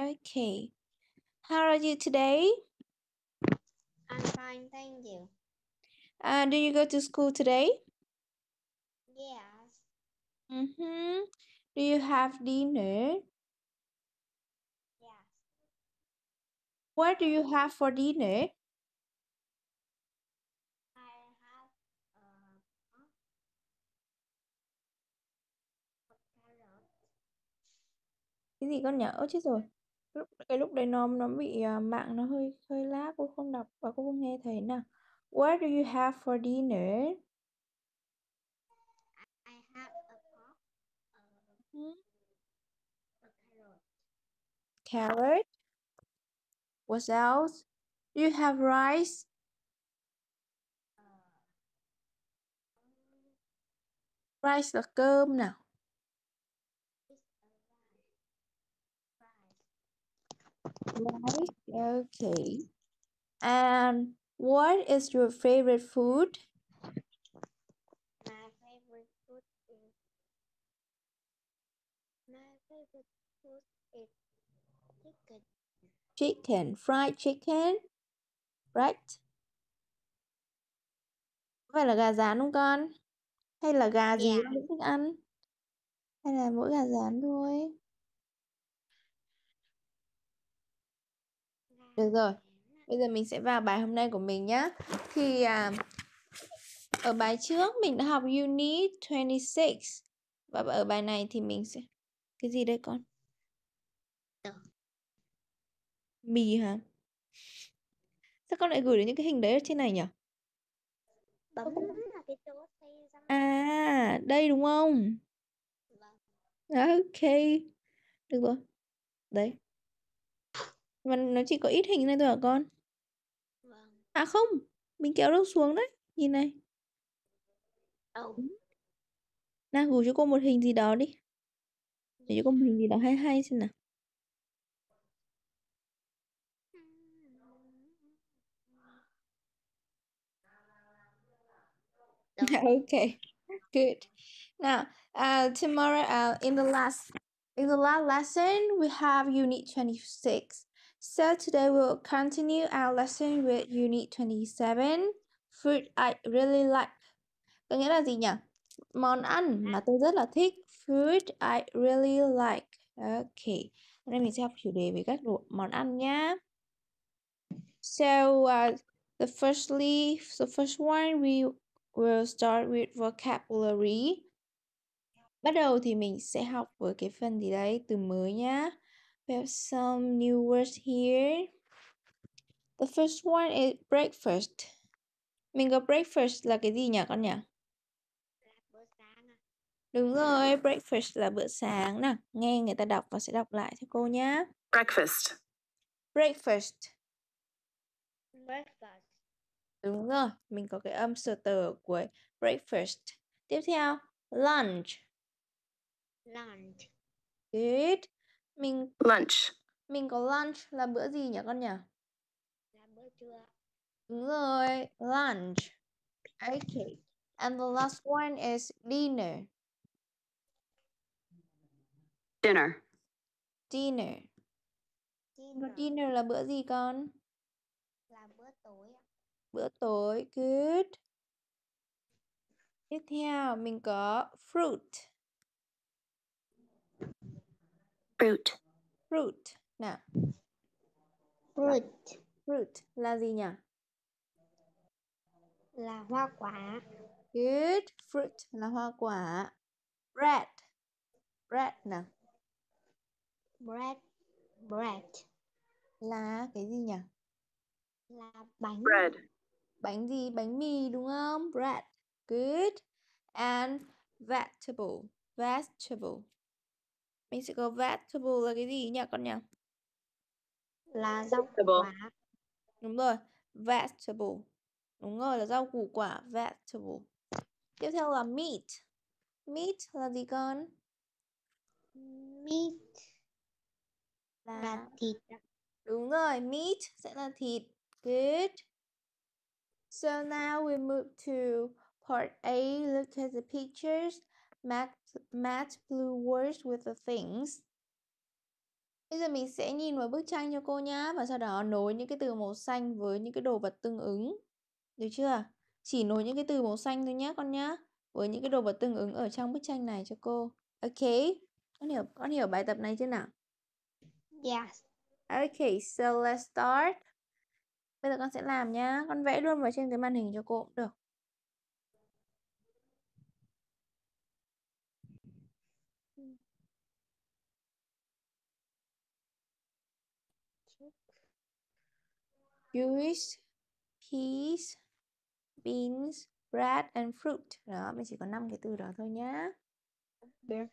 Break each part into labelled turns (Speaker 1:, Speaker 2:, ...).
Speaker 1: Okay. How are you today? I'm fine, thank you. Uh, do you go to school today? Yes. Mm-hmm. Do you have dinner? Yes. What do you have for dinner? I have uh, Cái gì con nhở? Chết rồi. Lúc cái lúc đấy nó nó bị uh, mạng nó hơi hơi lag, cô không đọc và cô không nghe thấy nè. What do you have for dinner?
Speaker 2: I have a pork, uh,
Speaker 1: carrot. Carrot. What else? Do you have rice? Uh, rice là cơm nào. Right, okay. And what is your favorite food? My favorite food is
Speaker 2: my favorite food is
Speaker 1: chicken. Chicken, fried chicken, right? Có phải là gà rán không con? Hay là gà gì yeah. Dạ. con thích ăn? Hay là mỗi gà rán thôi? Được rồi, bây giờ mình sẽ vào bài hôm nay của mình nhé. Thì à, ở bài trước mình đã học Unit 26 và ở bài này thì mình sẽ... Cái gì đây con? Mì hả? Sao con lại gửi được những cái hình đấy ở trên này nhỉ? À, đây đúng không? Vâng. À, ok. Được rồi. Đấy. Mà nó chỉ có ít hình này thôi hả con? Vâng. À không, mình kéo đâu xuống đấy. Nhìn này. Đâu? Nào, gửi cho cô một hình gì đó đi. Để cho cô một hình gì đó hay hay xem nào. okay good now uh tomorrow uh in the last in the last lesson we have unit 26 So today we'll continue our lesson with Unit 27, Food I really like. Có nghĩa là gì nhỉ? Món ăn mà ừ. tôi rất là thích. Food I really like. Ok. Hôm nay mình sẽ học chủ đề về các đồ món ăn nhá. So uh, the firstly, the first one we will start with vocabulary. Bắt đầu thì mình sẽ học với cái phần gì đấy từ mới nhá. We have some new words here. The first one is breakfast. Mình có breakfast là cái gì nhỉ con nhỉ? Đúng rồi, breakfast là bữa sáng nè. Nghe người ta đọc và sẽ đọc lại cho cô nhé. Breakfast. Breakfast.
Speaker 2: Breakfast.
Speaker 1: Đúng rồi, mình có cái âm sờ tờ của breakfast. Tiếp theo, lunch. Lunch. Good. Mình lunch. Mình có lunch là bữa gì nhỉ con nhỉ? Là bữa trưa. Đúng rồi, lunch. Okay. And the last one is dinner. Dinner. Dinner. Dinner, dinner là bữa gì con? Là bữa tối. Bữa tối, good. Tiếp theo mình có fruit. Root. Root. Nào. Root. Root là gì nhỉ? Là hoa quả. Good. Fruit là hoa quả. Bread. Bread nào. Bread. Bread. Là cái gì nhỉ? Là bánh. Bread. Bánh gì? Bánh mì đúng không? Bread. Good. And vegetable. Vegetable. Mình sẽ có vegetable là cái gì nhỉ con nhỉ? Là rau củ quả. Đúng rồi, vegetable. Đúng rồi là rau củ quả, vegetable. Tiếp theo là meat. Meat là gì con? Meat là, là thịt. Đúng rồi, meat sẽ là thịt. Good. So now we move to part A. Look at the pictures. Mark match blue words with the things. Bây giờ mình sẽ nhìn vào bức tranh cho cô nhá và sau đó nối những cái từ màu xanh với những cái đồ vật tương ứng. Được chưa? Chỉ nối những cái từ màu xanh thôi nhé con nhá, với những cái đồ vật tương ứng ở trong bức tranh này cho cô. Ok. Con hiểu con hiểu bài tập này chưa nào? Yes. Okay, so let's start. Bây giờ con sẽ làm nhá. Con vẽ luôn vào trên cái màn hình cho cô cũng được. juice, peas, beans, bread and fruit. Đó, mình chỉ có 5 cái từ đó thôi nhá. Bread.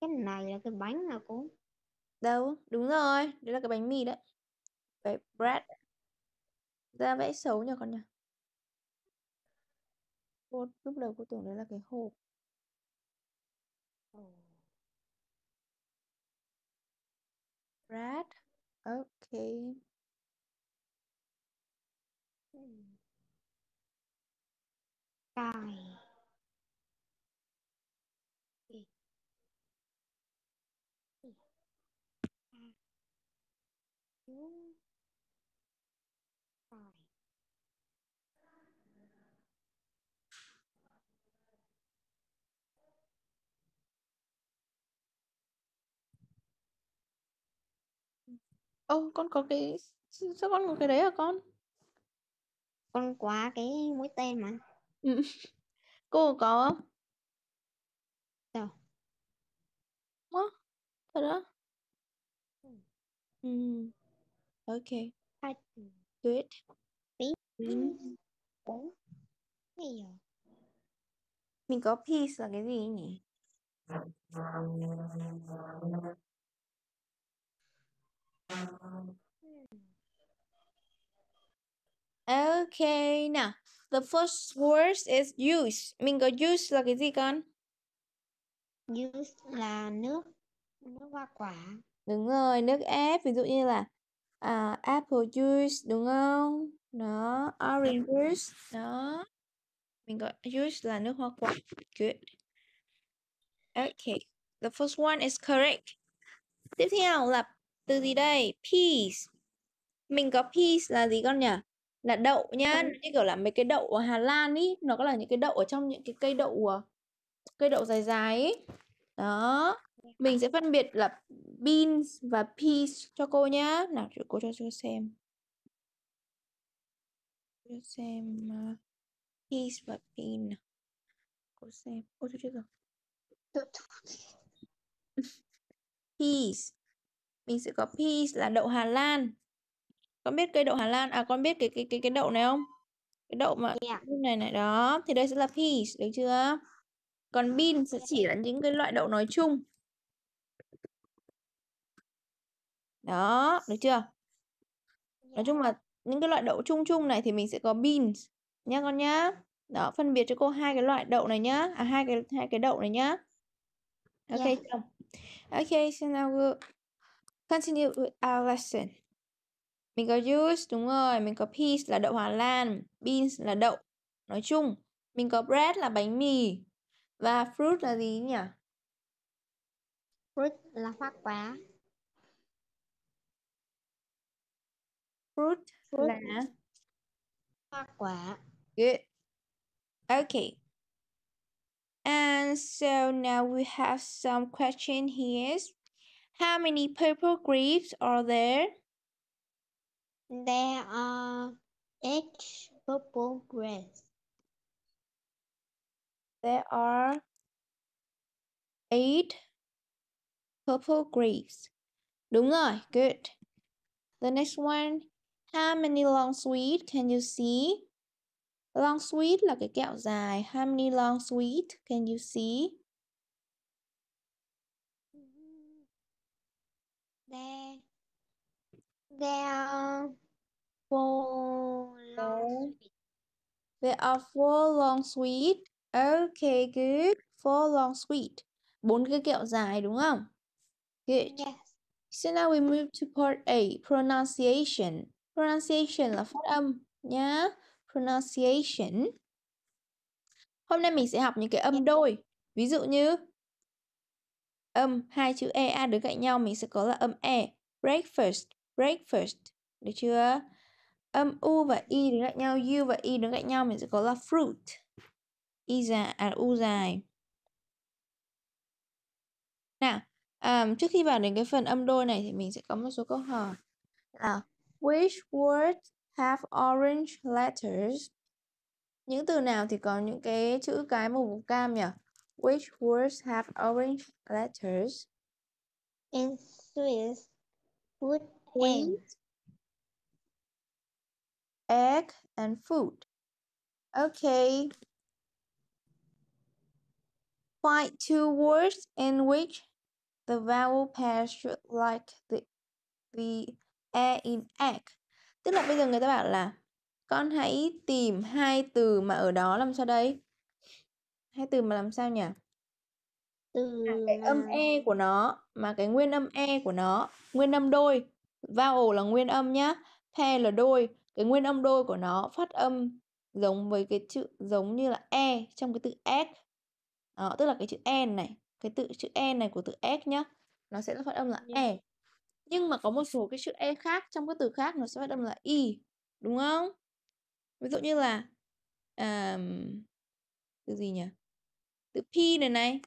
Speaker 1: Cái này là cái bánh nào cô? Đâu, đúng rồi, đây là cái bánh mì đấy. Vậy bread.
Speaker 2: Ra vẽ xấu nhờ
Speaker 1: con nhỉ? cô lúc đầu cô tưởng đấy là cái hộp rat ok
Speaker 2: cài
Speaker 1: Ô, con có cái sao con có cái đấy hả con? Con quá cái mũi tên mà. Ừm. Cô có không? Sao? Á, thật ừ. đó Ừm. Ừm. Okay. Hai từ. Good. Tí. Ừm. Ủa? Cái Mình có peace là cái gì nhỉ? Okay, now the first word is use. Mình có use là cái gì con? Use là nước,
Speaker 2: nước hoa quả.
Speaker 1: Đúng rồi, nước ép. Ví dụ như là uh, apple juice, đúng không? Đó, orange juice, đó. Mình gọi juice là nước hoa quả. Good. Okay, the first one is correct. Tiếp theo là từ gì đây peas mình có peas là gì con nhỉ là đậu nhá ừ. Vâng. như kiểu là mấy cái đậu ở Hà Lan ý nó có là những cái đậu ở trong những cái cây đậu ờ, cây đậu dài dài ý. đó mình sẽ phân biệt là beans và peas cho cô nhá nào cô cho cô xem cô xem uh, peas và bean cô xem cô chưa rồi peas mình sẽ có peas là đậu Hà Lan con biết cây đậu Hà Lan à con biết cái cái cái cái đậu này không cái đậu mà yeah. Dạ. này này đó thì đây sẽ là peas được chưa còn bean sẽ chỉ là những cái loại đậu nói chung đó được chưa dạ. nói chung là những cái loại đậu chung chung này thì mình sẽ có beans nhá con nhá đó phân biệt cho cô hai cái loại đậu này nhá à hai cái hai cái đậu này nhá ok yeah. Dạ. ok so now we'll Continue with our lesson. Mình có juice, đúng rồi. Mình có peas là đậu Hà Lan. Beans là đậu. Nói chung. Mình có bread là bánh mì. Và fruit là gì nhỉ? Fruit là hoa quả. Fruit, fruit là hoa quả. Good. Okay. And so now we have some question here How many purple grapes are there? There are eight purple grapes. There are eight purple grapes. Đúng rồi, good. The next one, how many long sweet can you see? Long sweet là cái kẹo dài. How many long sweet can you see? There There four long sweet. There are four long sweet. Okay, good. Four long sweet. Bốn cái kẹo dài đúng không? Good. Yes. So now we move to part A, pronunciation. Pronunciation là phát âm nhá. Pronunciation. Hôm nay mình sẽ học những cái âm đôi. Ví dụ như âm hai chữ e a đứng cạnh nhau mình sẽ có là âm e breakfast breakfast được chưa âm u và y đứng cạnh nhau u và y đứng cạnh nhau mình sẽ có là fruit y dài à u dài nào um, trước khi vào đến cái phần âm đôi này thì mình sẽ có một số câu hỏi là which words have orange letters những từ nào thì có những cái chữ cái màu cam nhỉ Which words have orange letters? In Swiss, food and egg and food. Okay. Find two words in which the vowel pair should like the the e in egg. Tức là bây giờ người ta bảo là con hãy tìm hai từ mà ở đó làm sao đấy? hay từ mà làm sao nhỉ? Từ À, cái âm e của nó mà cái nguyên âm e của nó, nguyên âm đôi, vowel là nguyên âm nhá, pair là đôi, cái nguyên âm đôi của nó phát âm giống với cái chữ giống như là e trong cái từ egg. Đó, tức là cái chữ e này, cái tự chữ e này của từ egg nhá, nó sẽ phát âm là dạ. e. Nhưng mà có một số cái chữ e khác trong các từ khác nó sẽ phát âm là y, đúng không? Ví dụ như là, ờm, từ gì nhỉ? Từ P này này.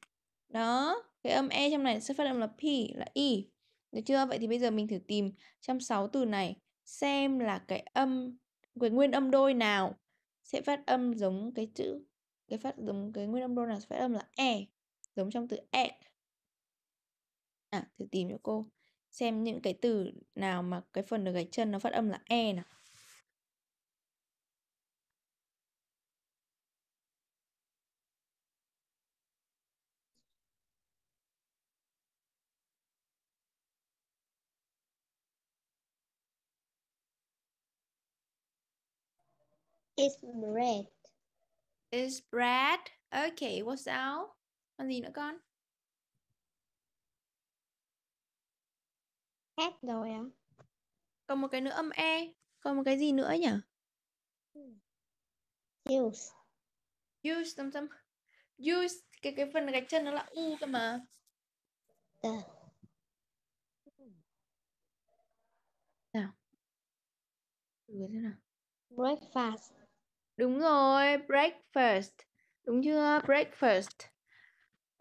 Speaker 1: Đó, cái âm E trong này sẽ phát âm là P, là i, Được chưa? Vậy thì bây giờ mình thử tìm trong 6 từ này xem là cái âm, cái nguyên âm đôi nào sẽ phát âm giống cái chữ, cái phát giống cái nguyên âm đôi nào sẽ phát âm là E, giống trong từ egg. À, thử tìm cho cô xem những cái từ nào mà cái phần được gạch chân nó phát âm là E nào. Is bread. Is bread. Okay, what's out? Còn gì nữa con? Hết rồi à? Còn một cái nữa âm E. Còn một cái gì nữa nhỉ? Juice. Juice. tâm tâm. Juice. cái cái phần gạch chân nó là U cơ mà. Ờ. Uh. Nào. Thử nào. Breakfast. Đúng rồi, breakfast. Đúng chưa? Breakfast.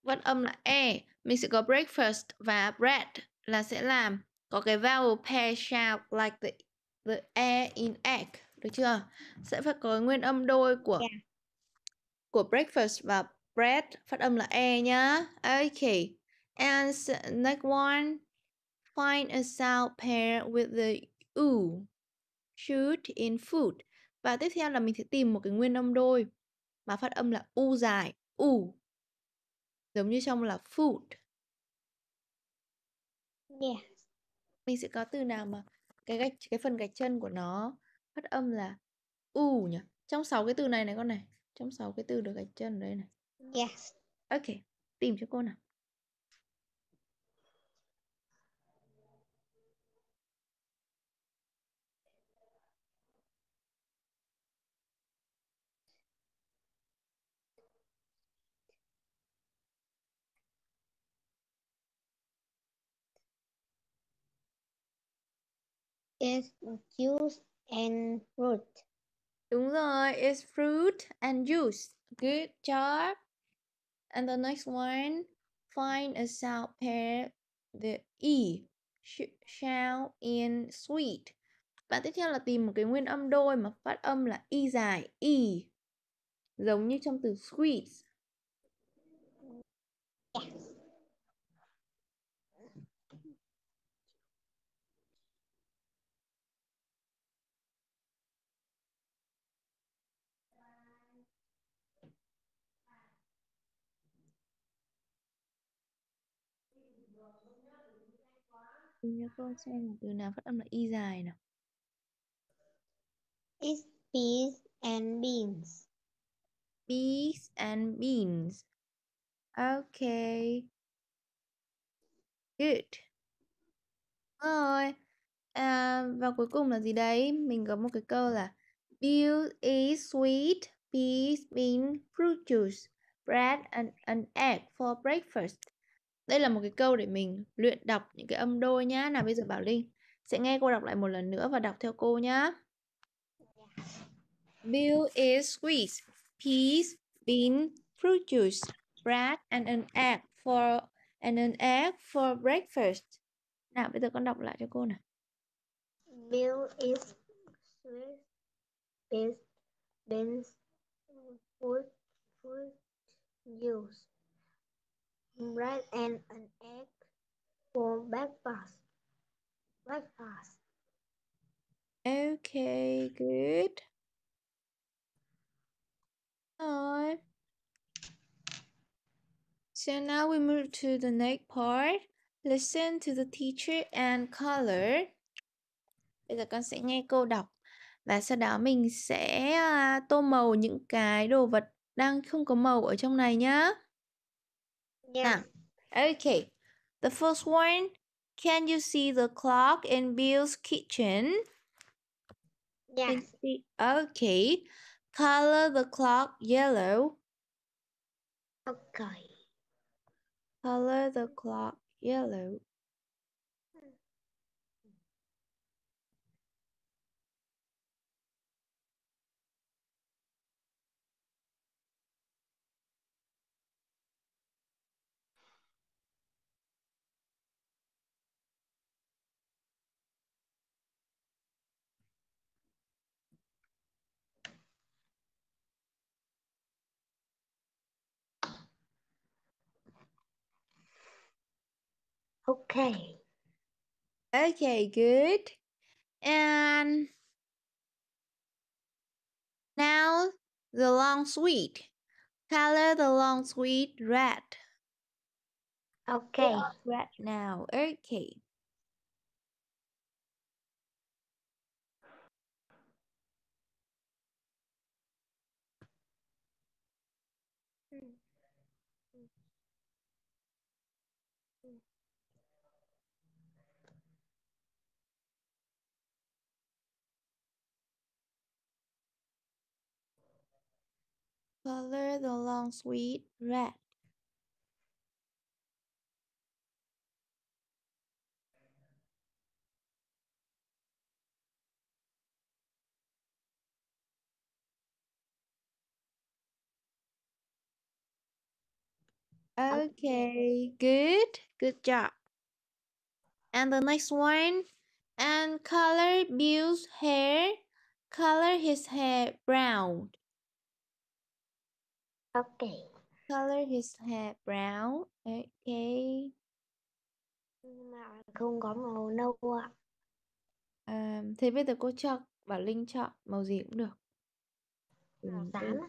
Speaker 1: Văn âm là e. Mình sẽ có breakfast và bread là sẽ làm có cái vowel pair sound like the the e in egg. Được chưa? Sẽ phải có nguyên âm đôi của yeah. của breakfast và bread phát âm là e nhá. Okay. And next one find a sound pair with the u. Shoot in food. Và tiếp theo là mình sẽ tìm một cái nguyên âm đôi mà phát âm là u dài, u. Giống như trong là food. Yeah. Mình sẽ có từ nào mà cái gạch cái phần gạch chân của nó phát âm là u nhỉ? Trong 6 cái từ này này con này, trong 6 cái từ được gạch chân đây này. Yes. Ok, tìm cho cô nào. is juice and fruit. Đúng rồi, is fruit and juice. Good job. And the next one, find a sound pair the e sound in sweet. Và tiếp theo là tìm một cái nguyên âm đôi mà phát âm là y e dài e. Giống như trong từ sweet. Yeah. Nhớ cô xem từ nào phát âm là y dài nào. It's peas and beans. Peas and beans. Okay. Good. Rồi. À, và cuối cùng là gì đấy? Mình có một cái câu là Bill is sweet peas bean fruit juice, bread and an egg for breakfast. Đây là một cái câu để mình luyện đọc những cái âm đôi nhá. Nào bây giờ Bảo Linh sẽ nghe cô đọc lại một lần nữa và đọc theo cô nhá. Bill is sweet Peas, bean, fruit juice, bread and an egg for and an egg for breakfast. Nào bây giờ con đọc lại cho cô nè.
Speaker 2: Bill is sweet
Speaker 1: Peas, beans,
Speaker 2: fruit, fruit juice bread and an egg for breakfast. Breakfast.
Speaker 1: Okay, good. Alright. So now we move to the next part. Listen to the teacher and color. Bây giờ con sẽ nghe cô đọc và sau đó mình sẽ à, tô màu những cái đồ vật đang không có màu ở trong này nhé. Yeah. Now, okay. The first one, can you see the clock in Bill's kitchen? Yes. Okay. Color the clock yellow. Okay. Color the clock yellow. Okay. Okay, good. And now the long sweet. Color the long sweet red. Okay. Red now. Okay. Color the long sweet red. Okay, good. Good job. And the next one. And color Bill's hair. Color his hair brown. Okay. Color his hair brown. Okay. Mà không có màu nâu ạ. À, thế bây giờ cô chọn Bảo Linh chọn màu gì cũng được. Màu ừ, xám. Ừ.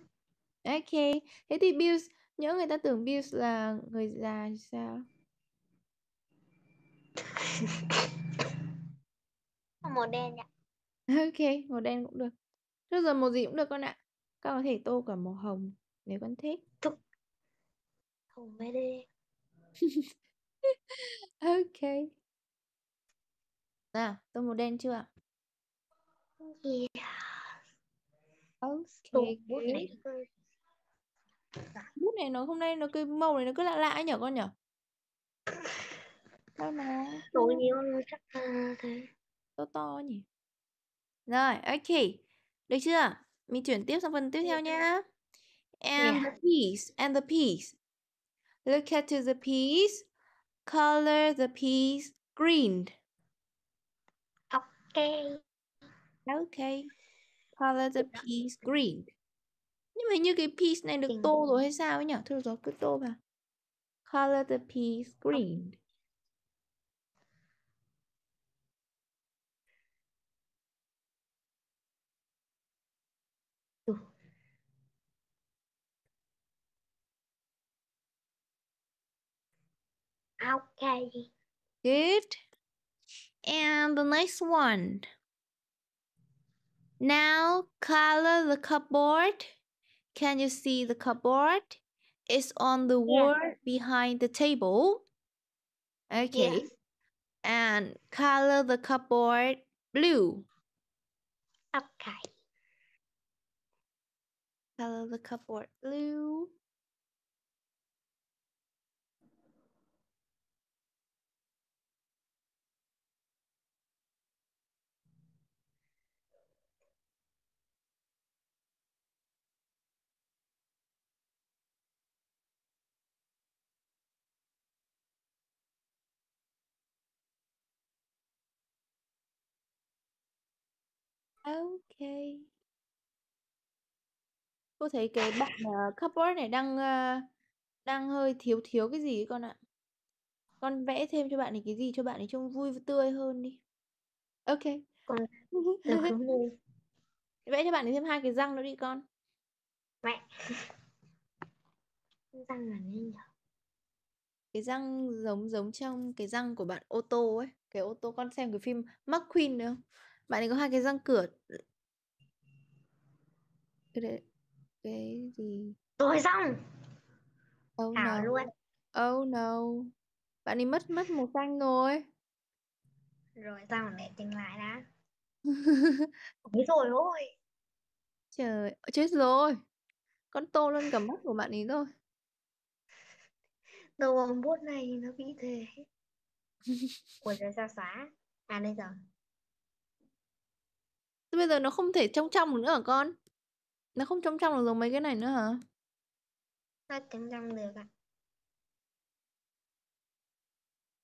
Speaker 1: Okay. Thế thì Bills nhớ người ta tưởng Bills là người già sao?
Speaker 2: màu đen ạ.
Speaker 1: Ok, màu đen cũng được. Trước giờ màu gì cũng được con ạ. Con có thể tô cả màu hồng nếu con thích Thúc. không mê đi ok nào tô màu đen chưa yeah. ok bút này. này nó hôm nay nó cái màu này nó cứ lạ lạ nhở con nhở sao mà tối nhiều chắc là thế to to nhỉ rồi ok được chưa mình chuyển tiếp sang phần tiếp theo nha and yeah. the piece and the piece. Look at the piece, color the piece green. Okay. Okay. Color the piece green. Nhưng mà hình như cái piece này được tô rồi hay sao ấy nhỉ? Thôi rồi, cứ tô vào. Color the piece green.
Speaker 2: Okay.
Speaker 1: Good. And the next one. Now color the cupboard. Can you see the cupboard? It's on the wall yeah. behind the table. Okay. Yes. And color the cupboard blue. Okay. Color the cupboard blue. OK. Cô thấy cái bạn, à, ờ, cupboard này đang, a, ờ, đang hơi thiếu thiếu cái gì ấy con ạ. Con vẽ thêm cho bạn ấy cái gì cho bạn ấy trông vui tươi hơn đi. OK. Con Vẽ cho bạn ấy thêm hai cái răng nữa đi con. Mẹ. Răng là gì nhỉ? Cái răng giống giống trong cái răng của bạn ô tô ấy, cái ô tô con xem cái phim McQueen được không? bạn ấy có hai cái răng cửa cái đấy cái gì rồi xong oh Thảo no luôn oh no bạn ấy mất mất một răng rồi
Speaker 2: rồi răng để tìm lại đã
Speaker 1: Ôi rồi ôi Trời, chết rồi Con tô luôn cả mắt của bạn ấy rồi Đầu bút này nó bị thế
Speaker 2: Ủa rồi sao xóa À đây rồi
Speaker 1: bây giờ nó không thể trong trong được nữa hả con? Nó không trong trong được rồi mấy cái này nữa hả?
Speaker 2: Nó trong trong được ạ.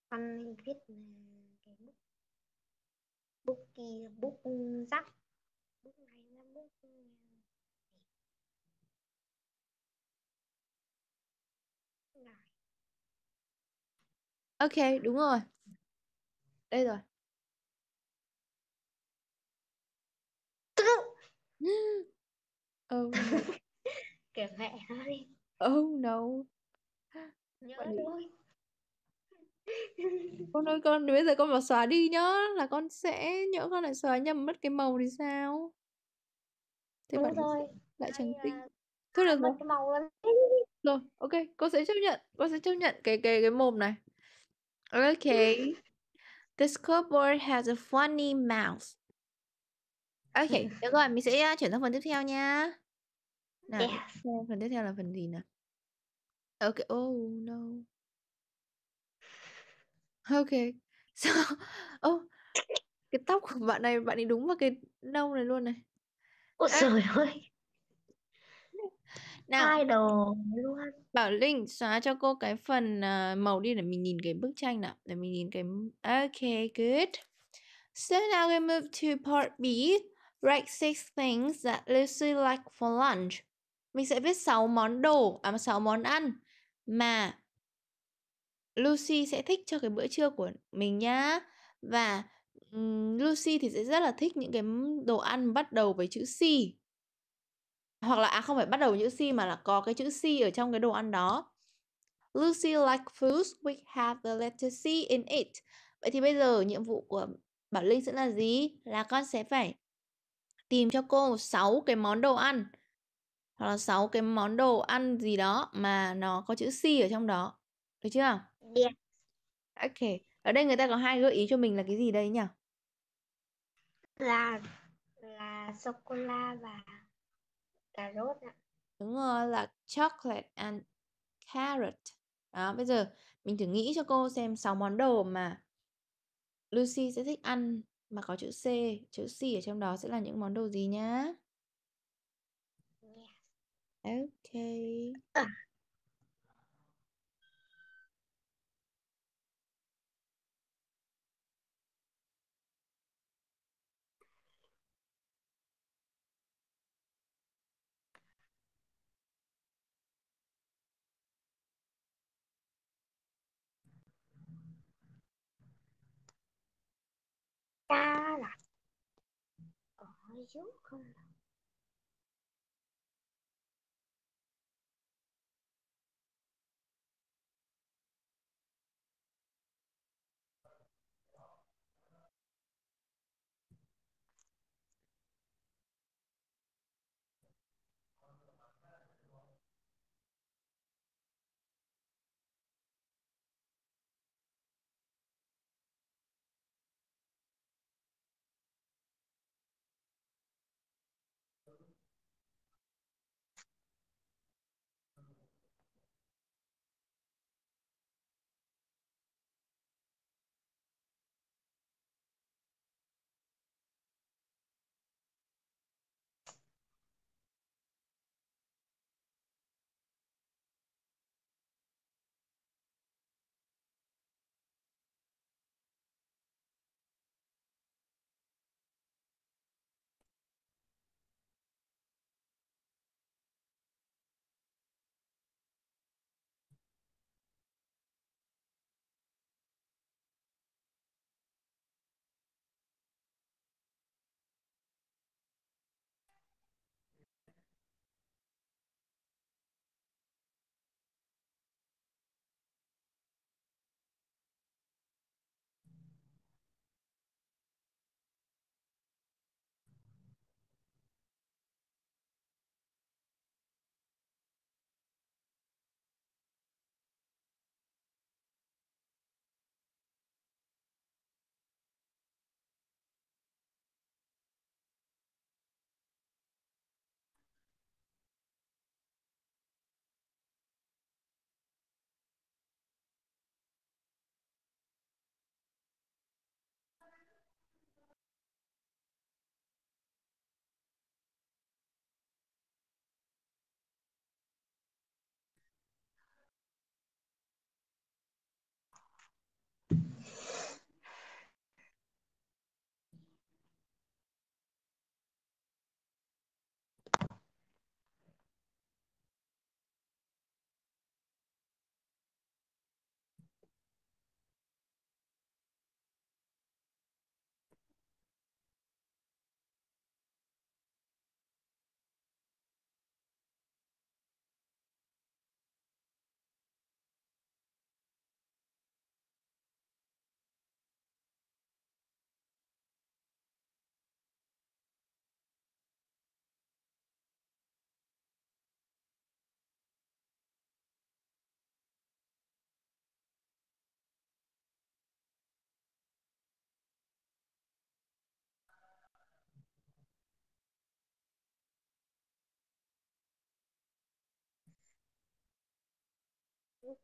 Speaker 2: Con viết ừ, cái bút bút kia bút rắc bút này là bút ừ.
Speaker 1: Ok, đúng rồi. Đây rồi. Oh no.
Speaker 2: mẹ nó đi. Oh no. Nhớ Vậy... thôi.
Speaker 1: con ơi con bây giờ con mà xóa đi nhá là con sẽ nhỡ con lại xóa nhầm mất cái màu thì sao thế Đúng bạn rồi. lại trắng tinh à, thôi được à, rồi màu rồi ok con sẽ chấp nhận con sẽ chấp nhận cái cái cái mồm này ok The scoreboard has a funny mouth OK, được rồi, mình sẽ chuyển sang phần tiếp theo nha. Nào, tiếp phần tiếp theo là phần gì nào? OK, oh no. OK. So, oh, cái tóc của bạn này, bạn ấy đúng vào cái nâu này luôn này. Ôi À, trời ơi, nào, đồ luôn. Bảo Linh xóa cho cô cái phần à, màu đi để mình nhìn cái bức tranh nào, để mình nhìn cái OK, good. So now we move to part B. Write six things that Lucy like for lunch. Mình sẽ viết 6 món đồ, à 6 món ăn mà Lucy sẽ thích cho cái bữa trưa của mình nhá. Và um, Lucy thì sẽ rất là thích những cái đồ ăn bắt đầu với chữ C. Hoặc là à không phải bắt đầu chữ C mà là có cái chữ C ở trong cái đồ ăn đó. Lucy like foods which have the letter C in it. Vậy thì bây giờ nhiệm vụ của Bảo Linh sẽ là gì? Là con sẽ phải tìm cho cô 6 cái món đồ ăn hoặc là 6 cái món đồ ăn gì đó mà nó có chữ C ở trong đó. Được chưa? Yeah. Ok. Ở đây người ta có hai gợi ý cho mình là cái gì đây nhỉ?
Speaker 2: Là là sô cô la và cà rốt ạ.
Speaker 1: Đúng rồi, là chocolate and carrot. Đó, bây giờ mình thử nghĩ cho cô xem 6 món đồ mà Lucy sẽ thích ăn mà có chữ C, chữ C ở trong đó sẽ là những món đồ gì nhá? Ok. À,
Speaker 2: 加了，哦，可能。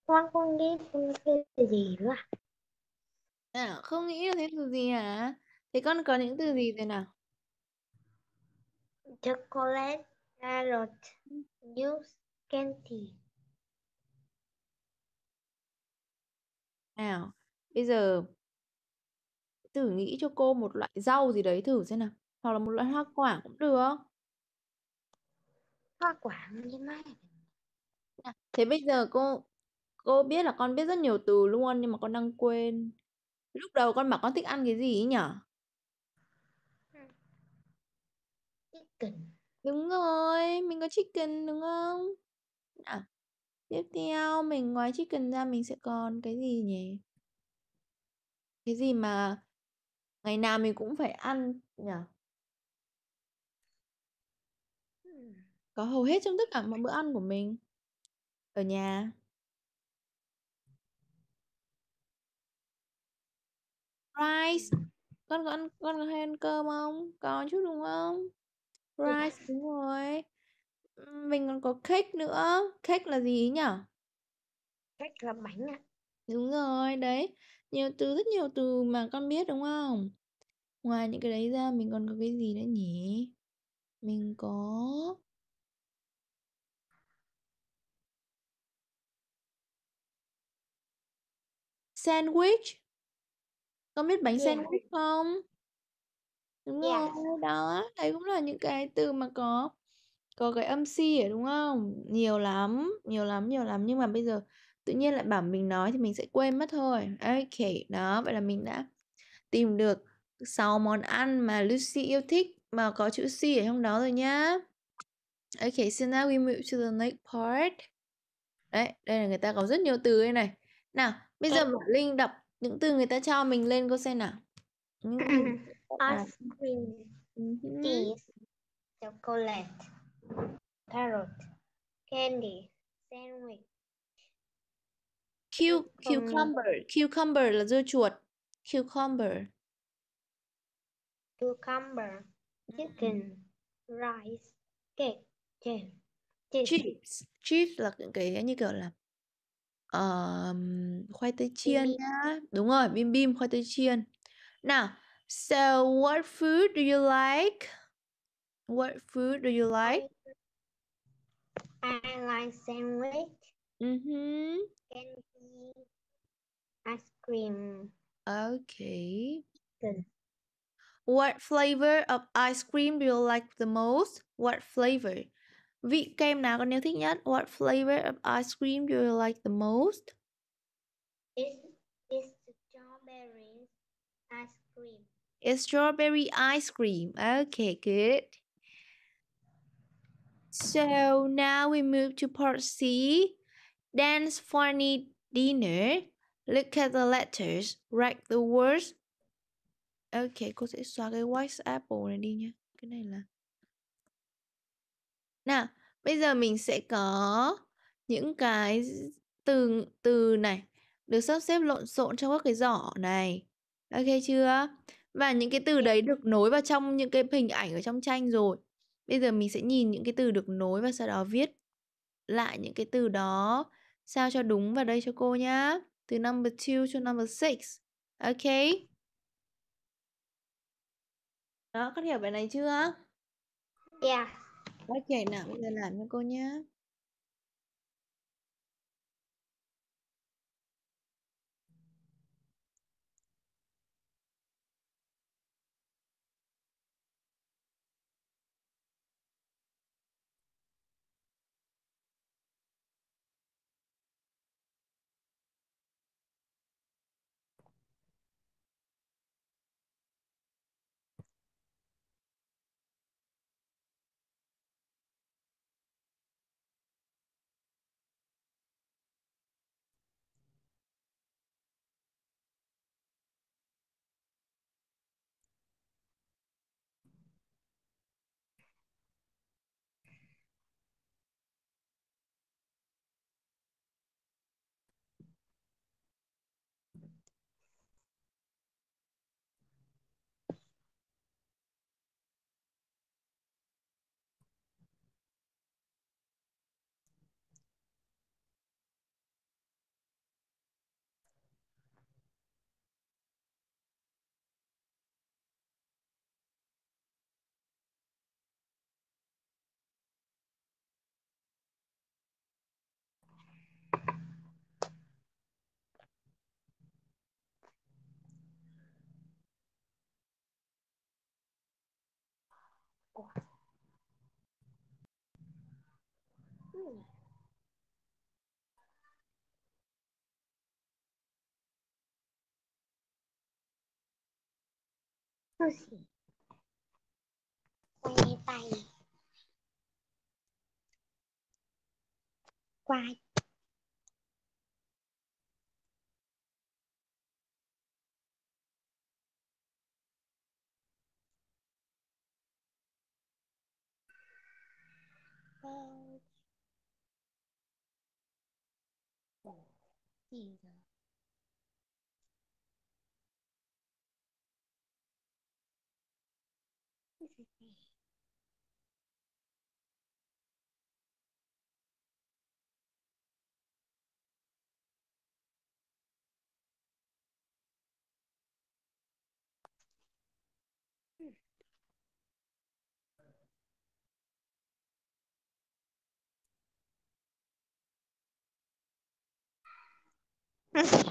Speaker 2: con không nghĩ từ gì nữa
Speaker 1: à? không nghĩ được thêm từ gì hả thế con có những từ gì thế nào chocolate carrot juice candy nào bây giờ thử nghĩ cho cô một loại rau gì đấy thử xem nào hoặc là một loại hoa quả cũng được hoa quả như mai à, thế bây giờ cô Cô biết là con biết rất nhiều từ luôn nhưng mà con đang quên. Lúc đầu con bảo con thích ăn cái gì ấy nhỉ? Ừ. Chicken. Đúng rồi, mình có chicken đúng không? À, tiếp theo mình ngoài chicken ra mình sẽ còn cái gì nhỉ? Cái gì mà ngày nào mình cũng phải ăn nhỉ? Ừ. Có hầu hết trong tất cả mọi bữa ăn của mình ở nhà. rice con có ăn con có hay ăn cơm không có chút đúng không rice đúng rồi mình còn có cake nữa cake là gì ý nhở
Speaker 2: cake là bánh ạ
Speaker 1: đúng rồi đấy nhiều từ rất nhiều từ mà con biết đúng không ngoài những cái đấy ra mình còn có cái gì nữa nhỉ mình có sandwich con biết bánh Yeah. Dạ. sandwich không? Đúng Yeah. Dạ. rồi, đó, đấy cũng là những cái từ mà có có cái âm C ở, đúng không? Nhiều lắm, nhiều lắm, nhiều lắm, nhưng mà bây giờ tự nhiên lại bảo mình nói thì mình sẽ quên mất thôi. OK, đó, vậy là mình đã tìm được 6 món ăn mà Lucy yêu thích mà có chữ C ở trong đó rồi nhá. Ok, so now we move to the next part. Đấy, đây là người ta có rất nhiều từ đây này. Nào, bây giờ dạ. Bảo Linh đọc những từ người ta cho mình lên cô xem nào những
Speaker 2: ice cream
Speaker 1: cheese chocolate carrot candy sandwich cucumber cucumber là dưa chuột cucumber
Speaker 2: cucumber chicken rice cake jam chips
Speaker 1: chips là những cái như kiểu là khoai tây chiên Ừm. nhá. Đúng rồi, bim bim khoai tây chiên. Now, so what food do you like? What food do you like? I, like sandwich, Mm-hmm.
Speaker 2: candy,
Speaker 1: ice cream. Okay. Good. What flavor of ice cream do you like the most? What flavor? Vị kem nào con yêu thích nhất? What flavor of ice cream do you like the most?
Speaker 2: It's, it's strawberry ice
Speaker 1: cream. It's strawberry ice cream. Okay, good. So now we move to part C. Dance funny dinner. Look at the letters. Write the words. Okay, cô sẽ xóa cái white apple này đi nha. Cái này là nào, bây giờ mình sẽ có những cái từ từ này được sắp xếp lộn xộn trong các cái giỏ này. OK chưa? Và những cái từ dạ. đấy được nối vào trong những cái hình ảnh ở trong tranh rồi. Bây giờ mình sẽ nhìn những cái từ được nối và sau đó viết lại những cái từ đó sao cho đúng vào đây cho cô nhá. Từ number 2 cho number 6. Ok. Đó, có hiểu bài này chưa? Yeah. Dạ quá trời nặng lên làm cho cô nhé
Speaker 2: 嗯，不行，拜拜，乖。see the, four. These me? 嗯。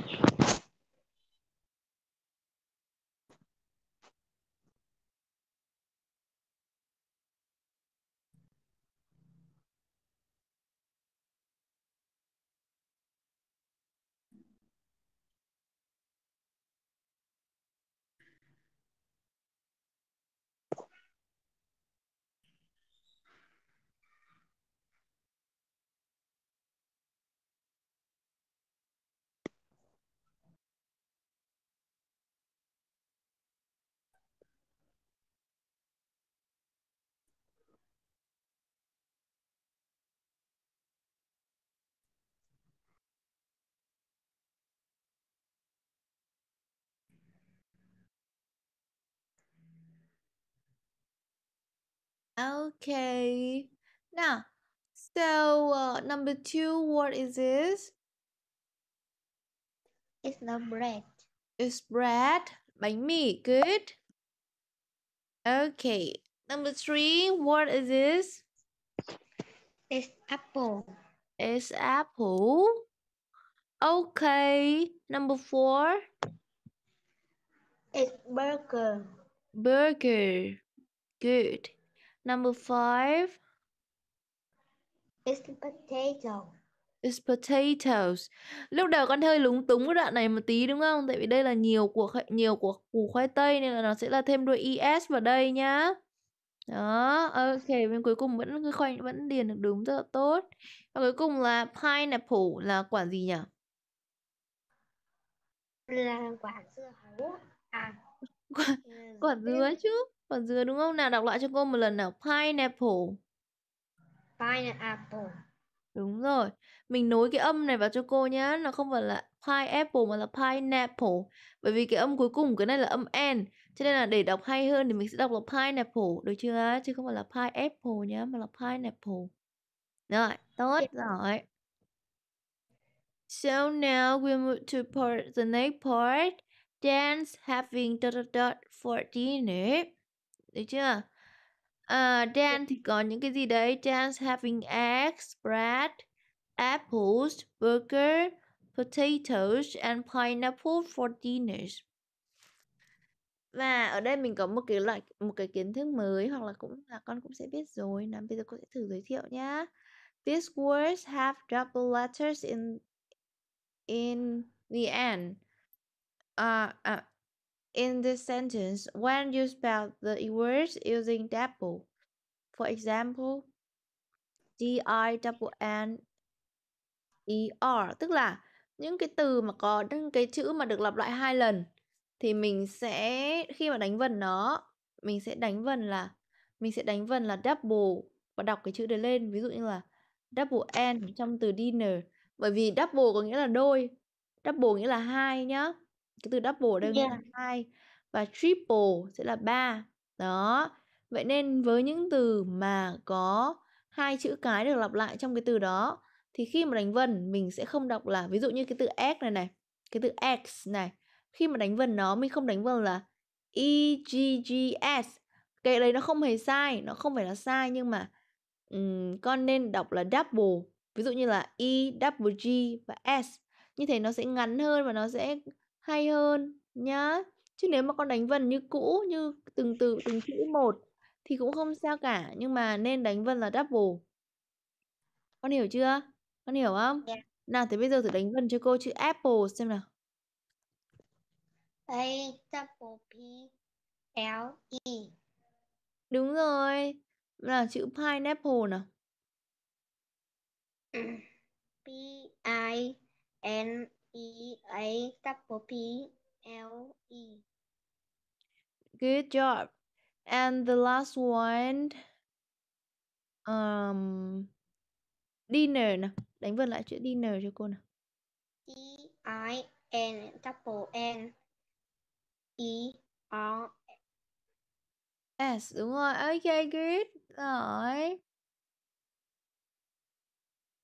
Speaker 1: Okay. Now, so uh, number two, what is this? It's the bread. It's bread. By me, Good. Okay. Number three, what is this? It's apple. It's apple. Okay. Number four. It's burger. Burger. Good. Number five. It's potato. It's potatoes. Lúc đầu con hơi lúng túng cái đoạn này một tí đúng không? Tại vì đây là nhiều của nhiều của củ khoai tây nên là nó sẽ là thêm đuôi es vào đây nhá. Đó, ok, bên cuối cùng vẫn cái khoai vẫn điền được đúng rất là tốt. Và cuối cùng là pineapple là quả gì nhỉ?
Speaker 2: Là quả dưa hấu. À.
Speaker 1: quả, ừ, quả dưa chứ. Quả dừa đúng không nào? Đọc lại cho cô một lần nào. Pineapple.
Speaker 2: Pineapple.
Speaker 1: Đúng rồi. Mình nối cái âm này vào cho cô nhá. Nó không phải là pineapple mà là pineapple. Bởi vì cái âm cuối cùng cái này là âm N. Cho nên là để đọc hay hơn thì mình sẽ đọc là pineapple. Được chưa? Chứ không phải là pineapple nhá. Mà là pineapple. Rồi. Tốt rồi. So now we move to part, the next part. Dance having dot dot dot for dinner. Được chưa? À, ờ, Dan thì có những cái gì đấy? Dan's having eggs, bread, apples, burger, potatoes and pineapple for dinner. Và ở đây mình có một cái loại một cái kiến thức mới hoặc là cũng là con cũng sẽ biết rồi. Nào bây giờ cô sẽ thử giới thiệu nhá. These words have double letters in in the end. Ờ, à, à, In this sentence, when you spell the words using double, for example, D I double N E R tức là những cái từ mà có những cái chữ mà được lặp lại hai lần thì mình sẽ khi mà đánh vần nó, mình sẽ đánh vần là mình sẽ đánh vần là double và đọc cái chữ đấy lên, ví dụ như là double N trong từ dinner bởi vì double có nghĩa là đôi, double nghĩa là hai nhá. Cái từ double đây Yeah. là hai và triple sẽ là ba Đó. Vậy nên với những từ mà có hai chữ cái được lặp lại trong cái từ đó thì khi mà đánh vần mình sẽ không đọc là ví dụ như cái từ egg này này, cái từ x này. Khi mà đánh vần nó mình không đánh vần là e g g s. Cái đấy nó không hề sai, nó không phải là sai nhưng mà ừm, con nên đọc là double. Ví dụ như là e double g và s. Như thế nó sẽ ngắn hơn và nó sẽ hay hơn nhá chứ nếu mà con đánh vần như cũ như từng từ từng chữ một thì cũng không sao cả nhưng mà nên đánh vần là double con hiểu chưa con hiểu không yeah. Dạ. nào thì bây giờ thử đánh vần cho cô chữ apple xem nào
Speaker 2: A double P L
Speaker 1: E đúng rồi là chữ pineapple nào
Speaker 2: ừ. P
Speaker 1: I N ấy double P L E. Good job. And the last one um dinner nào. Đánh vần lại chữ dinner cho cô nào. D I N double N E R S đúng rồi. Ok, good. Rồi.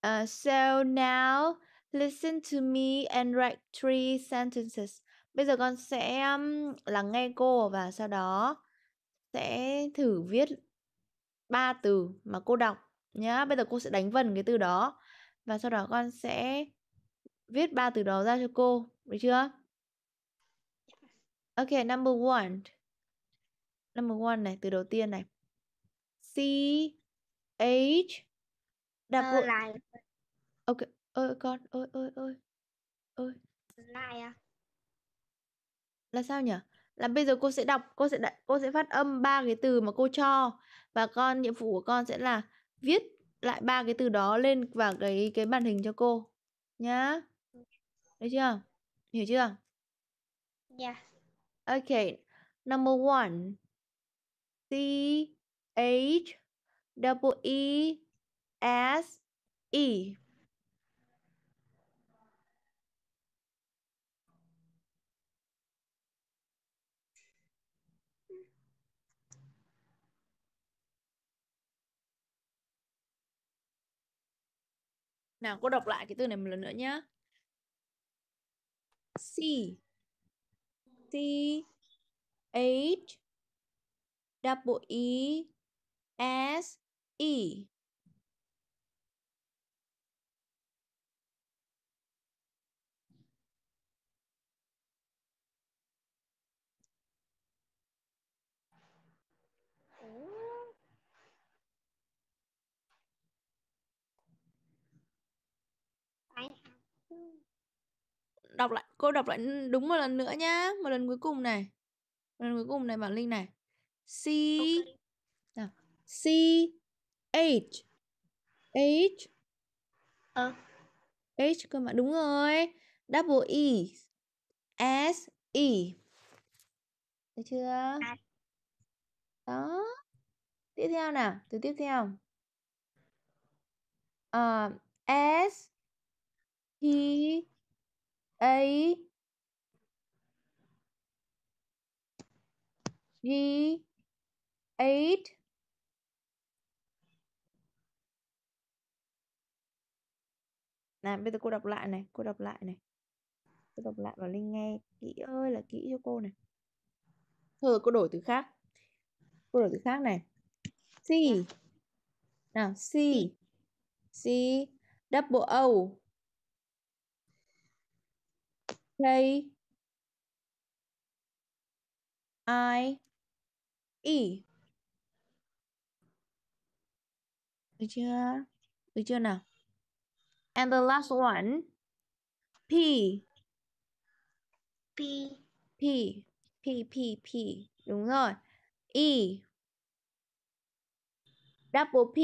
Speaker 1: Uh, so now Listen to me and write three sentences. Bây giờ con sẽ um, lắng nghe cô và sau đó sẽ thử viết ba từ mà cô đọc nhá. Bây giờ cô sẽ đánh vần cái từ đó và sau đó con sẽ viết ba từ đó ra cho cô, được chưa? Ok, number one. Number one này, từ đầu tiên này. C H đọc ờ, lại. Ok, ơi con ơi ơi ơi ơi lại à là sao nhỉ là bây giờ cô sẽ đọc cô sẽ đặt cô sẽ phát âm ba cái từ mà cô cho và con nhiệm vụ của con sẽ là viết lại ba cái từ đó lên vào cái cái màn hình cho cô nhá thấy chưa hiểu chưa yeah dạ. okay number one c h double e s e Nào cô đọc lại cái từ này một lần nữa nhá. C C H W E S E đọc lại cô đọc lại đúng một lần nữa nhá một lần cuối cùng này một lần cuối cùng này bảo linh này c okay. c h h ờ. h cơ mà đúng rồi double e s e được chưa à. đó tiếp theo nào từ tiếp theo uh, s t A G eight Nào, bây giờ cô đọc lại này, cô đọc lại này. Cô đọc lại và Linh nghe kỹ ơi là kỹ cho cô này. Thôi cô đổi từ khác. Cô đổi từ khác này. C. Nào, C. C double O K I E Được chưa? Được chưa nào? And the last one P P P P P P đúng rồi. E Double P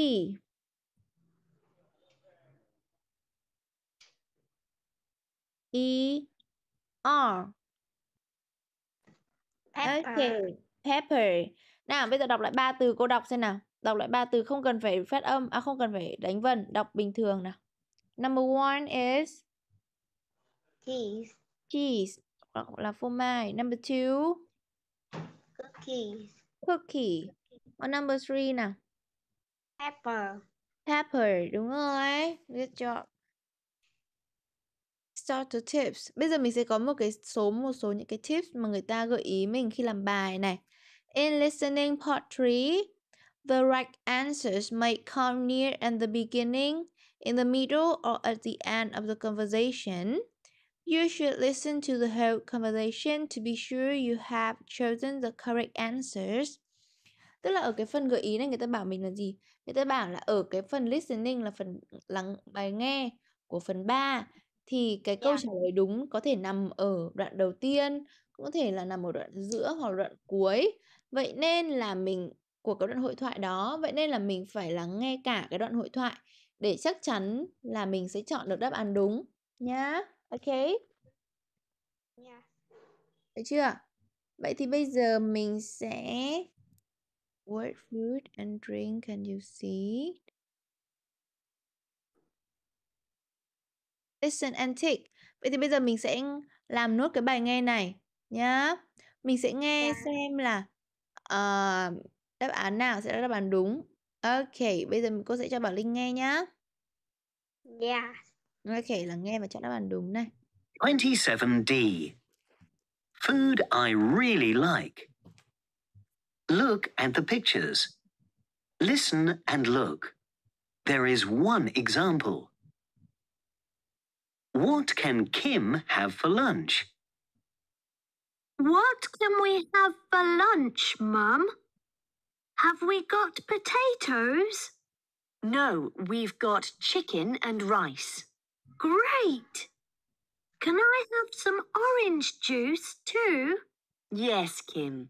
Speaker 1: E R. Pepper. Okay, pepper. Nào, bây giờ đọc lại ba từ cô đọc xem nào. Đọc lại ba từ không cần phải phát âm, à không cần phải đánh vần, đọc bình thường nào. Number one is cheese. Cheese hoặc là phô mai. Number two
Speaker 2: cookies.
Speaker 1: Cookie. Và number three nào? Pepper. Pepper, đúng rồi. Good job starter tips. Bây giờ mình sẽ có một cái số một số những cái tips mà người ta gợi ý mình khi làm bài này. In listening part 3, the right answers might come near in the beginning, in the middle or at the end of the conversation. You should listen to the whole conversation to be sure you have chosen the correct answers. Tức là ở cái phần gợi ý này người ta bảo mình là gì? Người ta bảo là ở cái phần listening là phần lắng bài nghe của phần 3 thì cái câu Yeah. Dạ. trả lời đúng có thể nằm ở đoạn đầu tiên, cũng có thể là nằm ở đoạn giữa hoặc đoạn cuối. Vậy nên là mình của cái đoạn hội thoại đó, vậy nên là mình phải lắng nghe cả cái đoạn hội thoại để chắc chắn là mình sẽ chọn được đáp án đúng nhá. Ok, Yeah. Dạ. được chưa? Vậy thì bây giờ mình sẽ What food and drink can you see? Listen and tick. Vậy thì bây giờ mình sẽ làm nốt cái bài nghe này nhá. Mình sẽ nghe yeah. Dạ. xem là uh, đáp án nào sẽ là đáp án đúng. Ok, bây giờ cô sẽ cho Bảo Linh nghe nhá. Yeah. Dạ. Ok, là nghe và chọn đáp án đúng này.
Speaker 2: 27D. Food I really like. Look at the pictures. Listen and look. There is one example. What can Kim have for lunch? What can we have for lunch, Mum? Have we got potatoes? No, we've got chicken and rice. Great! Can I have some orange juice too? Yes, Kim.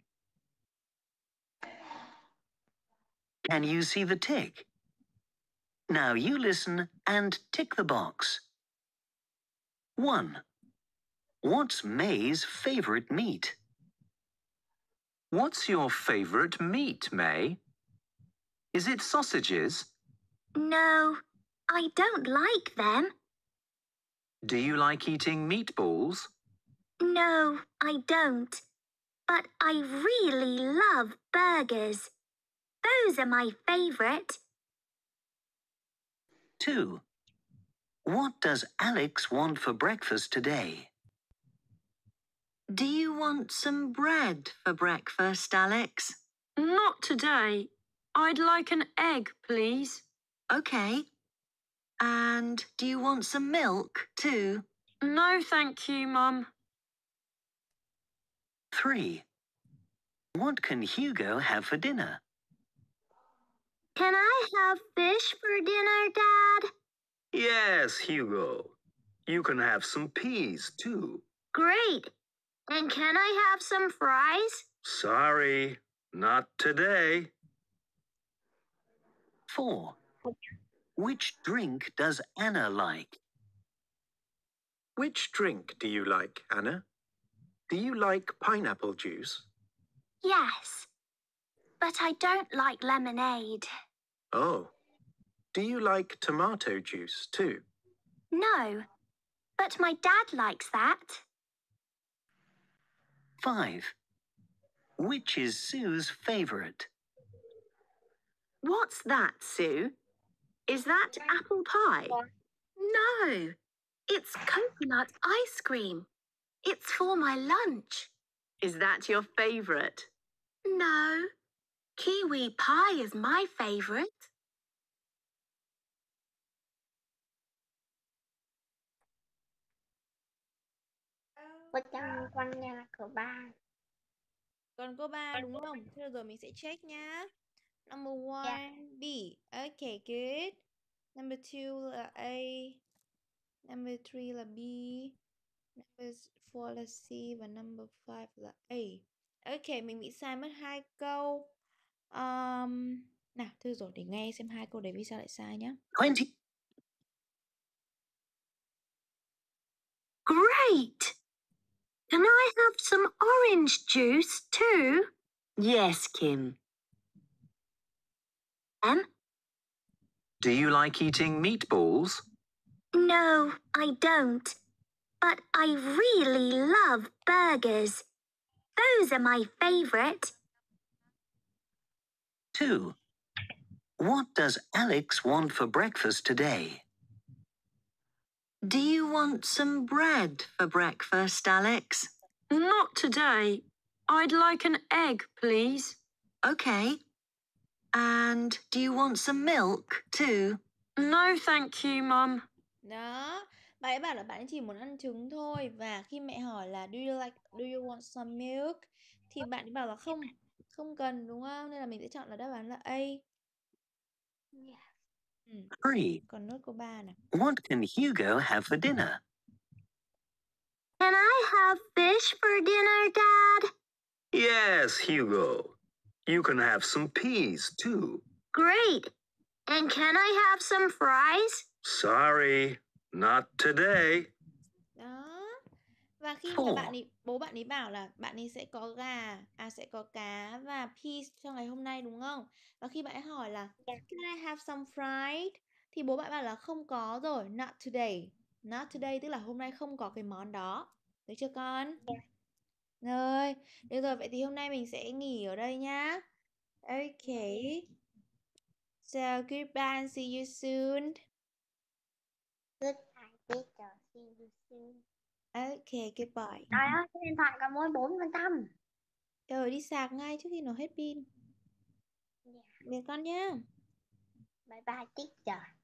Speaker 2: Can you see the tick? Now you listen and tick the box. 1. What's May's favorite meat? What's your favorite meat, May? Is it sausages? No, I don't like them. Do you like eating meatballs? No, I don't. But I really love burgers. Those are my favourite. 2. What does Alex want for breakfast today? Do you want some bread for breakfast, Alex? Not today. I'd like an egg, please. Okay. And do you want some milk too? No, thank you, Mum. 3. What can Hugo have for dinner? Can I have fish for dinner, Dad? Yes, Hugo. You can have some peas, too. Great. And can I have some fries? Sorry, not today. Four. Which drink does Anna like? Which drink do you like, Anna? Do you like pineapple juice? Yes, but I don't like lemonade. Oh. Do you like tomato juice too? No, but my dad likes that. 5. Which is Sue's favourite? What's that,
Speaker 1: Sue? Is that apple pie? No, it's coconut ice cream. It's for my lunch. Is that your favourite? No, kiwi pie is my favourite.
Speaker 2: có trong à. con nhà
Speaker 1: cửa ba còn cô ba đúng không? Thế rồi mình sẽ check nhá. Number dạ. one, yeah. B. Okay, good. Number two là A. Number three là B. Number four là C. Và number five là A. Okay, mình bị sai mất hai câu. Um, nào, thôi rồi, để nghe xem hai câu đấy vì sao lại sai nhá.
Speaker 2: Great! Can I have some orange juice too? Yes, Kim. Em? Um. Do you like eating meatballs? No, I don't. But I really love burgers. Those are my favourite. 2. What does Alex want for breakfast today? Do you want some bread for breakfast, Alex? Not today. I'd like an egg, please. Okay. And do you want some milk too? No, thank you, Mum.
Speaker 1: Đó, bạn ấy bảo là bạn chỉ muốn ăn trứng thôi và khi mẹ hỏi là do you like do you want some milk thì bạn ấy bảo là không, không cần đúng không? Nên là mình sẽ chọn là đáp án là A. Yeah.
Speaker 2: Three. What can Hugo have for dinner?
Speaker 1: Can I have fish for dinner, Dad?
Speaker 2: Yes, Hugo. You can have some peas, too. Great.
Speaker 1: And can I have some
Speaker 2: fries? Sorry, not today.
Speaker 1: Và khi mà bạn ấy bố bạn ấy bảo là bạn ấy sẽ có gà, à, sẽ có cá và peas cho ngày hôm nay, đúng không? Và khi bạn ấy hỏi là Yeah. Dạ. "Can I have some fried?" Thì bố bạn bảo là "Không có rồi, not today." Not today tức là hôm nay không có cái món đó. Được chưa con? Yeah. Dạ. Rồi, được rồi, vậy thì hôm nay mình sẽ nghỉ ở đây nhá. Okay. So, goodbye and see you soon. Good idea. See you soon. Okay, goodbye. Trời ơi, cái điện thoại còn mỗi 4%. Rồi đi sạc ngay trước khi nó hết pin. Dạ. con nhá. Bye bye teacher.